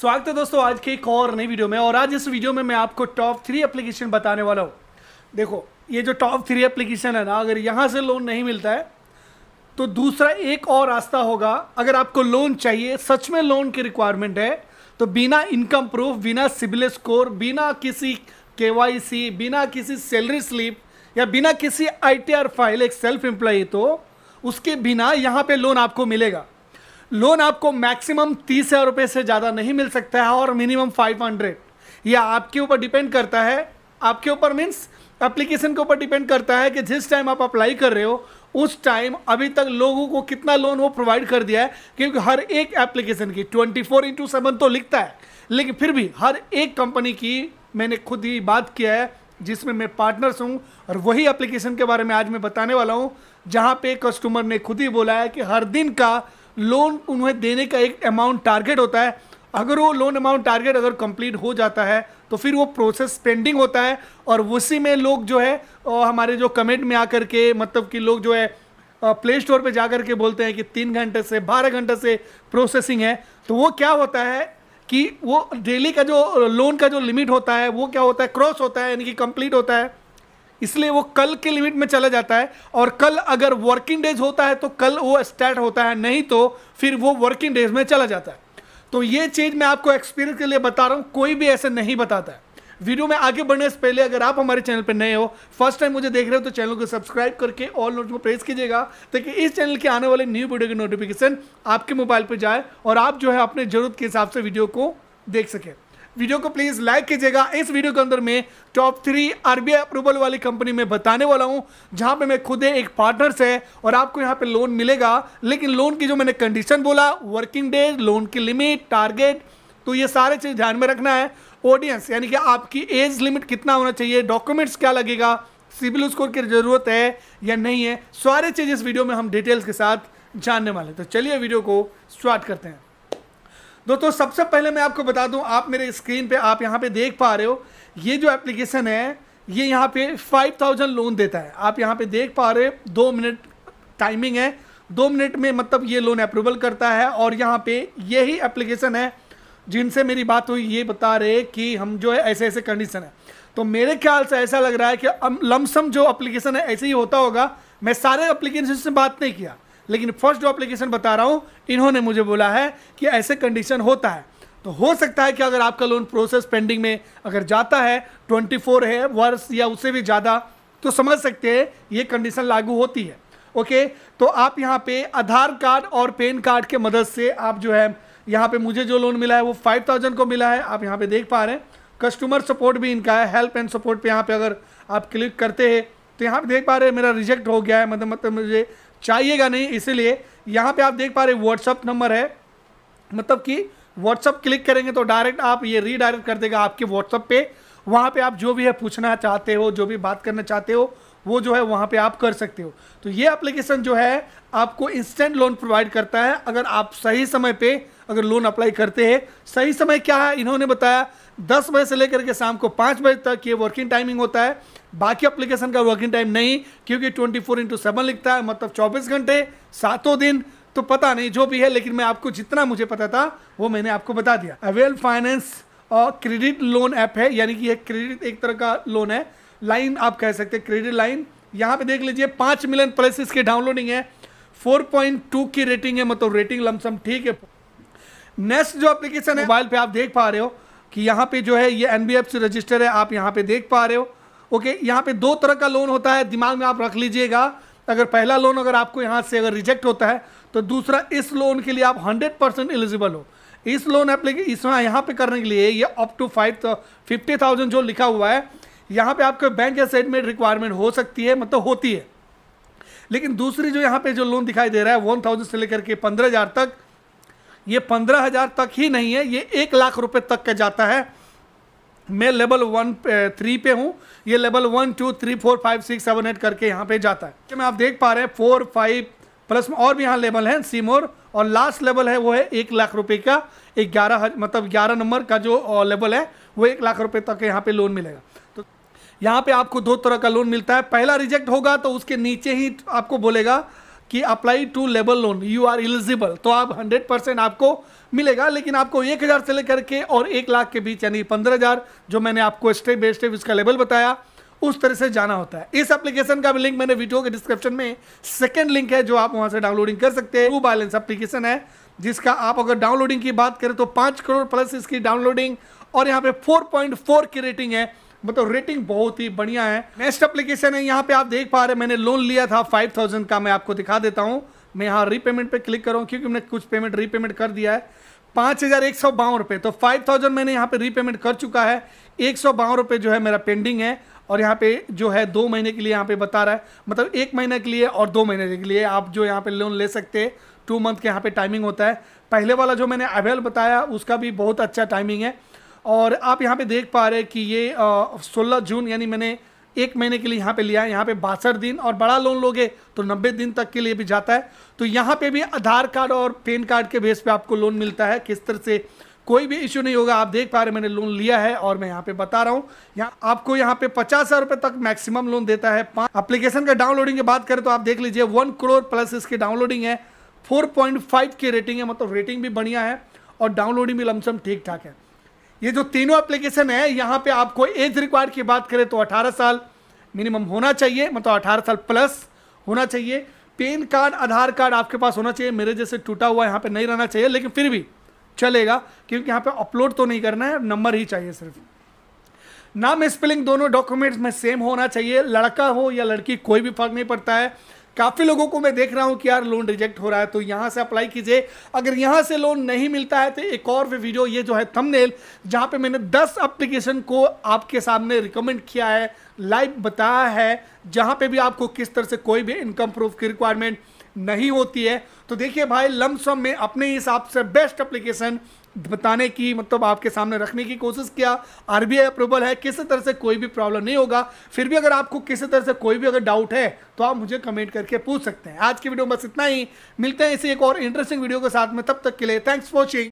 स्वागत है दोस्तों आज के एक और नई वीडियो में और आज इस वीडियो में मैं आपको टॉप थ्री एप्लीकेशन बताने वाला हूँ देखो ये जो टॉप थ्री एप्लीकेशन है ना अगर यहाँ से लोन नहीं मिलता है तो दूसरा एक और रास्ता होगा अगर आपको लोन चाहिए सच में लोन की रिक्वायरमेंट है तो बिना इनकम प्रूफ बिना सिबिल स्कोर बिना किसी के बिना किसी सैलरी स्लिप या बिना किसी आई फाइल एक सेल्फ एम्प्लॉय तो उसके बिना यहाँ पे लोन आपको मिलेगा लोन आपको मैक्सिमम तीस हज़ार रुपये से ज़्यादा नहीं मिल सकता है और मिनिमम फाइव हंड्रेड यह आपके ऊपर डिपेंड करता है आपके ऊपर मीन्स एप्लीकेशन के ऊपर डिपेंड करता है कि जिस टाइम आप अप्लाई कर रहे हो उस टाइम अभी तक लोगों को कितना लोन वो प्रोवाइड कर दिया है क्योंकि हर एक एप्लीकेशन की ट्वेंटी फोर इंटू सेवन तो लिखता है लेकिन फिर भी हर एक कंपनी की मैंने खुद ही बात किया है जिसमें मैं पार्टनर्स हूँ और वही एप्लीकेशन के बारे में आज मैं बताने वाला हूँ जहाँ पे कस्टमर ने खुद ही बोला है कि हर दिन का लोन उन्हें देने का एक अमाउंट टारगेट होता है अगर वो लोन अमाउंट टारगेट अगर कंप्लीट हो जाता है तो फिर वो प्रोसेस पेंडिंग होता है और उसी में लोग जो है हमारे जो कमेंट में आकर के मतलब कि लोग जो है प्ले स्टोर पर जा कर के बोलते हैं कि तीन घंटे से बारह घंटे से प्रोसेसिंग है तो वो क्या होता है कि वो डेली का जो लोन का जो लिमिट होता है वो क्या होता है क्रॉस होता है यानी कि कंप्लीट होता है इसलिए वो कल के लिमिट में चला जाता है और कल अगर वर्किंग डेज होता है तो कल वो स्टार्ट होता है नहीं तो फिर वो वर्किंग डेज में चला जाता है तो ये चीज़ मैं आपको एक्सपीरियंस के लिए बता रहा हूँ कोई भी ऐसे नहीं बताता है वीडियो में आगे बढ़ने से पहले अगर आप हमारे चैनल पर नए हो फर्स्ट टाइम मुझे देख रहे हो तो चैनल को सब्सक्राइब करके ऑल नोट को प्रेस कीजिएगा ताकि इस चैनल के आने वाले न्यू वीडियो की नोटिफिकेशन आपके मोबाइल पर जाए और आप जो है अपने जरूरत के हिसाब से वीडियो को देख सकें वीडियो को प्लीज लाइक कीजिएगा इस वीडियो के अंदर मैं टॉप थ्री आरबीआई अप्रूवल वाली कंपनी में बताने वाला हूं जहां पे मैं खुद एक पार्टनर्स है और आपको यहां पे लोन मिलेगा लेकिन लोन की जो मैंने कंडीशन बोला वर्किंग डेज लोन की लिमिट टारगेट तो ये सारे चीज़ ध्यान में रखना है ऑडियंस यानी कि आपकी एज लिमिट कितना होना चाहिए डॉक्यूमेंट्स क्या लगेगा सिविल स्कोर की ज़रूरत है या नहीं है सारे चीज़ इस वीडियो में हम डिटेल्स के साथ जानने वाले तो चलिए वीडियो को स्टार्ट करते हैं दोस्तों सबसे पहले मैं आपको बता दूं आप मेरे स्क्रीन पे आप यहाँ पे देख पा रहे हो ये जो एप्लीकेशन है ये यहाँ पे 5000 लोन देता है आप यहाँ पे देख पा रहे हो दो मिनट टाइमिंग है दो मिनट में मतलब ये लोन अप्रूवल करता है और यहाँ पे यही एप्लीकेशन है जिनसे मेरी बात हुई ये बता रहे कि हम जो है ऐसे ऐसे कंडीशन है तो मेरे ख्याल से ऐसा लग रहा है कि लमसम जो अप्लीकेशन है ऐसे ही होता होगा मैं सारे एप्लीकेशन से बात नहीं किया लेकिन फर्स्ट जो अप्लीकेशन बता रहा हूँ इन्होंने मुझे बोला है कि ऐसे कंडीशन होता है तो हो सकता है कि अगर आपका लोन प्रोसेस पेंडिंग में अगर जाता है 24 है वर्ष या उससे भी ज़्यादा तो समझ सकते हैं ये कंडीशन लागू होती है ओके तो आप यहाँ पे आधार कार्ड और पेन कार्ड के मदद से आप जो है यहाँ पे मुझे जो लोन मिला है वो 5000 को मिला है आप यहाँ पे देख पा रहे हैं कस्टमर सपोर्ट भी इनका है हेल्प एंड सपोर्ट पर यहाँ पे अगर आप क्लिक करते हैं तो यहाँ पे देख पा रहे हैं मेरा रिजेक्ट हो गया है मतलब मतलब मुझे चाहिएगा नहीं इसीलिए यहाँ पे आप देख पा रहे व्हाट्सअप नंबर है मतलब कि व्हाट्सअप क्लिक करेंगे तो डायरेक्ट आप ये रीडायरेक्ट कर देगा आपके व्हाट्सअप पे वहाँ पे आप जो भी है पूछना चाहते हो जो भी बात करना चाहते हो वो जो है वहाँ पे आप कर सकते हो तो ये एप्लीकेशन जो है आपको इंस्टेंट लोन प्रोवाइड करता है अगर आप सही समय पे अगर लोन अप्लाई करते हैं सही समय क्या है इन्होंने बताया दस बजे से लेकर के शाम को पाँच बजे तक ये वर्किंग टाइमिंग होता है बाकी एप्लीकेशन का वर्किंग टाइम नहीं क्योंकि ट्वेंटी फोर इंटू सेवन लिखता है मतलब चौबीस घंटे सातों दिन तो पता नहीं जो भी है लेकिन मैं आपको जितना मुझे पता था वो मैंने आपको बता दिया अवेल फाइनेंस और क्रेडिट लोन ऐप है यानी कि यह क्रेडिट एक तरह का लोन है लाइन आप कह सकते हैं क्रेडिट लाइन यहाँ पे देख लीजिए पांच मिलियन प्लस इसकी डाउनलोडिंग है 4.2 की रेटिंग है मतलब रेटिंग लमसम ठीक है नेक्स्ट जो एप्लीकेशन है मोबाइल पे आप देख पा रहे हो कि यहाँ पे जो है ये एन रजिस्टर है आप यहाँ पे देख पा रहे हो ओके यहाँ पे दो तरह का लोन होता है दिमाग में आप रख लीजिएगा अगर पहला लोन अगर आपको यहाँ से अगर रिजेक्ट होता है तो दूसरा इस लोन के लिए आप 100 परसेंट एलिजिबल हो इस लोन एप्लीकेशन इसमें यहाँ पे करने के लिए ये up to five fifty thousand जो लिखा हुआ है यहाँ पे आपको बैंक या सेटमेंट रिक्वायरमेंट हो सकती है मतलब होती है लेकिन दूसरी जो यहाँ पे जो लोन दिखाई दे रहा है वन थाउजेंड से लेकर के पंद्रह हज़ार तक ये पंद्रह हज़ार तक ही नहीं है ये एक लाख रुपए तक का जाता है मैं लेवल वन थ्री पे हूँ ये level one two three four five six seven eight करके यहाँ पे जाता है कि मैं आप देख पा रहे हैं फोर फाइव प्लस में और भी यहाँ लेवल है सीमोर और लास्ट लेवल है वो है एक लाख रुपए का ग्यारह मतलब ग्यारह नंबर का जो लेवल है वो एक लाख रुपए तक यहाँ पे लोन मिलेगा यहाँ पे आपको दो तरह का लोन मिलता है पहला रिजेक्ट होगा तो उसके नीचे ही आपको बोलेगा कि अप्लाई टू लेबल लोन यू आर एलिजिबल तो आप 100 परसेंट आपको मिलेगा लेकिन आपको एक हज़ार से लेकर के और एक लाख के बीच यानी पंद्रह हज़ार जो मैंने आपको स्टेप बाई स्टेप इसका लेवल बताया उस तरह से जाना होता है इस एप्लीकेशन का भी लिंक मैंने वीडियो के डिस्क्रिप्शन में सेकेंड लिंक है जो आप वहां से डाउनलोडिंग कर सकते हैं वो बैलेंस एप्लीकेशन है जिसका आप अगर डाउनलोडिंग की बात करें तो पाँच करोड़ प्लस इसकी डाउनलोडिंग और यहाँ पे 4.4 की रेटिंग है मतलब रेटिंग बहुत ही बढ़िया है नेक्स्ट एप्लीकेशन है यहाँ पे आप देख पा रहे मैंने लोन लिया था फाइव थाउजेंड का मैं आपको दिखा देता हूँ मैं यहाँ रीपेमेंट पे क्लिक कर रहा हूँ क्योंकि मैंने कुछ पेमेंट रीपेमेंट कर दिया है पाँच हज़ार एक सौ बावन रुपये तो फाइव थाउजेंड मैंने यहाँ पे रीपेमेंट कर चुका है एक सौ बावन रुपये जो है मेरा पेंडिंग है और यहाँ पे जो है दो महीने के लिए यहाँ पे बता रहा है मतलब एक महीने के लिए और दो महीने के लिए आप जो यहाँ पे लोन ले सकते हैं टू मंथ के यहाँ पे टाइमिंग होता है पहले वाला जो मैंने अवेल बताया उसका भी बहुत अच्छा टाइमिंग है और आप यहाँ पे देख पा रहे हैं कि ये सोलह जून यानी मैंने एक महीने के लिए यहाँ पे लिया है यहाँ पे बासठ दिन और बड़ा लोन लोगे तो नब्बे दिन तक के लिए भी जाता है तो यहाँ पे भी आधार कार्ड और पेन कार्ड के बेस पे आपको लोन मिलता है किस तरह से कोई भी इश्यू नहीं होगा आप देख पा रहे मैंने लोन लिया है और मैं यहाँ पे बता रहा हूँ यहाँ आपको यहाँ पे पचास हज़ार रुपये तक मैक्सिमम लोन देता है अप्लीकेशन का डाउनलोडिंग की बात करें तो आप देख लीजिए वन करोड़ प्लस इसकी डाउनलोडिंग है फोर की रेटिंग है मतलब रेटिंग भी बढ़िया है और डाउनलोडिंग भी लमसम ठीक ठाक है ये जो तीनों एप्लीकेशन है यहाँ पे आपको एज रिक्वायर की बात करें तो 18 साल मिनिमम होना चाहिए मतलब 18 साल प्लस होना चाहिए पेन कार्ड आधार कार्ड आपके पास होना चाहिए मेरे जैसे टूटा हुआ यहाँ पे नहीं रहना चाहिए लेकिन फिर भी चलेगा क्योंकि यहाँ पे अपलोड तो नहीं करना है नंबर ही चाहिए सिर्फ नाम स्पेलिंग दोनों डॉक्यूमेंट्स में सेम होना चाहिए लड़का हो या लड़की कोई भी फर्क नहीं पड़ता है काफ़ी लोगों को मैं देख रहा हूँ कि यार लोन रिजेक्ट हो रहा है तो यहाँ से अप्लाई कीजिए अगर यहाँ से लोन नहीं मिलता है तो एक और वीडियो ये जो है थंबनेल जहाँ पे मैंने 10 एप्लीकेशन को आपके सामने रिकमेंड किया है लाइव बताया है जहाँ पे भी आपको किस तरह से कोई भी इनकम प्रूफ की रिक्वायरमेंट नहीं होती है तो देखिए भाई लमसम में अपने हिसाब से बेस्ट एप्लीकेशन बताने की मतलब आपके सामने रखने की कोशिश किया आरबीआई अप्रूवल है किसी तरह से कोई भी प्रॉब्लम नहीं होगा फिर भी अगर आपको किसी तरह से कोई भी अगर डाउट है तो आप मुझे कमेंट करके पूछ सकते हैं आज की वीडियो में बस इतना ही मिलते हैं इसी एक और इंटरेस्टिंग वीडियो के साथ में तब तक के लिए थैंक्स वॉचिंग